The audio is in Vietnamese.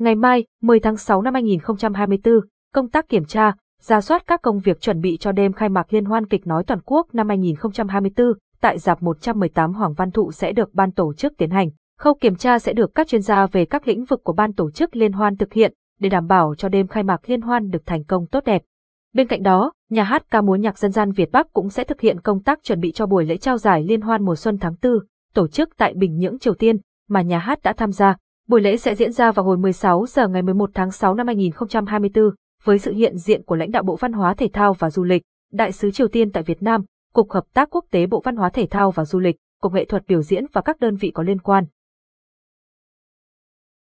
Ngày mai, 10 tháng 6 năm 2024, công tác kiểm tra, ra soát các công việc chuẩn bị cho đêm khai mạc Liên hoan kịch nói toàn quốc năm 2024 tại dạp 118 Hoàng Văn Thụ sẽ được ban tổ chức tiến hành. Khâu kiểm tra sẽ được các chuyên gia về các lĩnh vực của ban tổ chức liên hoan thực hiện để đảm bảo cho đêm khai mạc liên hoan được thành công tốt đẹp. Bên cạnh đó, nhà hát ca múa nhạc dân gian Việt Bắc cũng sẽ thực hiện công tác chuẩn bị cho buổi lễ trao giải liên hoan mùa xuân tháng 4, tổ chức tại Bình Nhưỡng, Triều Tiên, mà nhà hát đã tham gia. Buổi lễ sẽ diễn ra vào hồi 16 giờ ngày 11 tháng 6 năm 2024, với sự hiện diện của lãnh đạo Bộ Văn hóa Thể thao và Du lịch, Đại sứ Triều Tiên tại Việt Nam, Cục Hợp tác Quốc tế Bộ Văn hóa Thể thao và Du lịch, Cục Nghệ thuật biểu diễn và các đơn vị có liên quan.